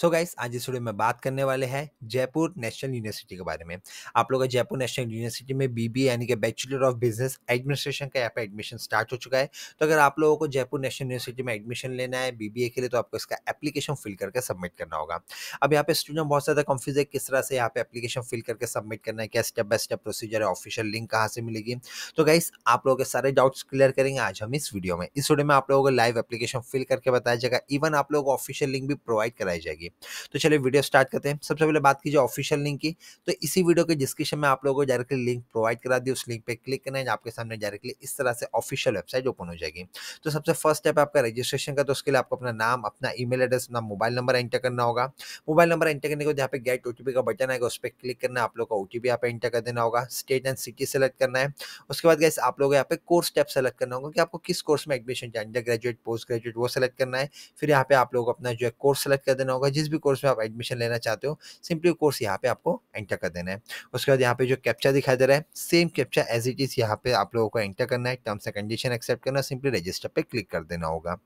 सो so guys आज इस video में बात करने वाले हैं जयपुर नेशनल यूनिवर्सिटी के बारे में आप लोग जयपुर नेशनल यूनिवर्सिटी में बीबीए यानी कि बैचलर ऑफ बिजनेस एडमिनिस्ट्रेशन का यहाँ पे एडमिशन स्टार्ट हो चुका है तो अगर आप लोगों को जयपुर नेशनल यूनिवर्सिटी में एडमिशन लेना है बीबीए के लिए तो आपको इसका एप्लीकेशन फिल करके सबमिट करना होगा अब यहाँ पे स्टूडेंट बहुत ज़्यादा कंफ्यूज है किस तरह से यहाँ पे एप्लीकेशन फिल करके सबमिट करना है क्या स्टेप बाय स्टेप प्रोसीजर है ऑफिशियल लिंक कहाँ से मिलेगी तो गाइस आप लोगों के सारे डाउट्स क्लियर करेंगे आज हम इस वीडियो में इस वीडियो में आप लोगों को लाइव एप्लीकेशन फिल करके बताया जाएगा इवन आप लोगों को ऑफिशियल लिंक भी प्रोवाइड कराई जाएगी जाएगी तो चलिए वीडियो स्टार्ट करते हैं सबसे पहले बात कीजिए ऑफिशियल लिंक की तो इसी वीडियो के डिस्क्रिप्शन में आप लोगों को डायरेक्टली लिंक प्रोवाइड करा दी उस लिंक पर क्लिक करना है आपके सामने डायरेक्टली इस तरह से ऑफिशियल वेबसाइट ओपन हो जाएगी तो सबसे फर्स्ट स्टेप आपका रजिस्ट्रेशन का तो उसके लिए आपको अपना नाम अपना ईमेल एड्रेस अपना मोबाइल नंबर एंटर करना होगा मोबाइल नंबर एंटर करने के यहाँ पे गेट ओटीपी का बटन आएगा उस पर क्लिक करना है आप लोग का ओटीपी यहाँ पे एंटर कर देना होगा स्टेट एंड सिटी सेलेक्ट करना है उसके बाद गैस आप लोग यहाँ पे कोर्स स्टेप सेलेक्ट करना होगा कि आपको किस कोर्स में एडमिशन चाहिए अंडर ग्रेजुएट पोस्ट ग्रेजुएट वो सेलेक्ट करना है फिर यहाँ पे आप लोग अपना जो है कोर्स सेलेक्ट कर देना होगा जिस भी कोर्स में आप एडमिशन लेना चाहते हो सिंपली कोर्स यहाँ पे आपको एंटर कर देना है उसके बाद यहाँ पे जो कैप्चा दिखाई दे रहा है same captcha as it is यहाँ पे आप लोगों को एंटर करना है टर्म्स एंड कंडीशन एक्सेप्ट करना सिंपली रजिस्टर पर क्लिक कर देना होगा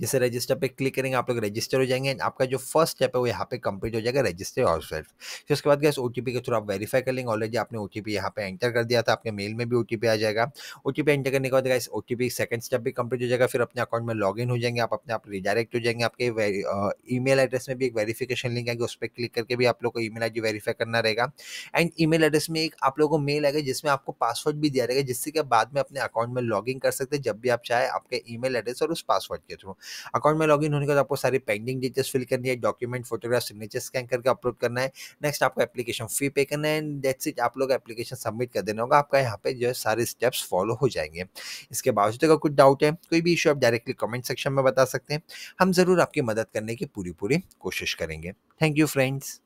जैसे रजिस्टर पे क्लिक करेंगे आप लोग रजिस्टर हो जाएंगे एंड आपका जो फर्स्ट स्टेप है वो यहाँ पे कंप्लीट हो जाएगा रजिस्टर और सेल्फ फिर उसके बाद गैस ओ के थ्रू आप वेरीफाई कर लेंगे ऑलरेडी आपने ओ टी पी यहाँ पे एंटर कर दिया था आपके मेल में भी ओ आ जाएगा ओ एंटर करने के बाद गैस ओ टी सेकंड स्टेप भी कंप्लीट हो जाएगा फिर अपने अकाउंट में लॉग हो जाएंगे आप अपने आप रिडायरेक्ट हो जाएंगे आपके मेल एड्रेस में भी एक वेरीफिकेशन लिंक आएगी उस पर क्लिक करके भी आप लोग को ईमेल आईडी वेरीफाई करना रहेगा एंड मेल एड्रेस में एक आप लोगों को मेल आएगा जिसमें आपको पासवर्ड भी दिया रहेगा जिससे कि आप बाद में अपने अकाउंट में लॉगिन कर सकते हैं जब भी आप चाहे आपके मेल एड्रेस और उस पासवर्ड के थ्रू अकाउंट में लॉग होने के बाद आपको सारी पेंडिंग डिटेल्स फिल करनी है डॉक्यूमेंट फोटोग्राफ सिग्नेचर स्कैन करके अपलोड करना है नेक्स्ट आपको एप्लीकेशन फी पे करना है दैट्स इट आप लोग एप्लीकेशन सबमिट कर देना होगा आपका यहाँ पे जो है सारे स्टेप्स फॉलो हो जाएंगे इसके बावजूद तो अगर कुछ डाउट है कोई भी इशू आप डायरेक्टली कमेंट सेक्शन में बता सकते हैं हम ज़रूर आपकी मदद करने की पूरी पूरी कोशिश करेंगे थैंक यू फ्रेंड्स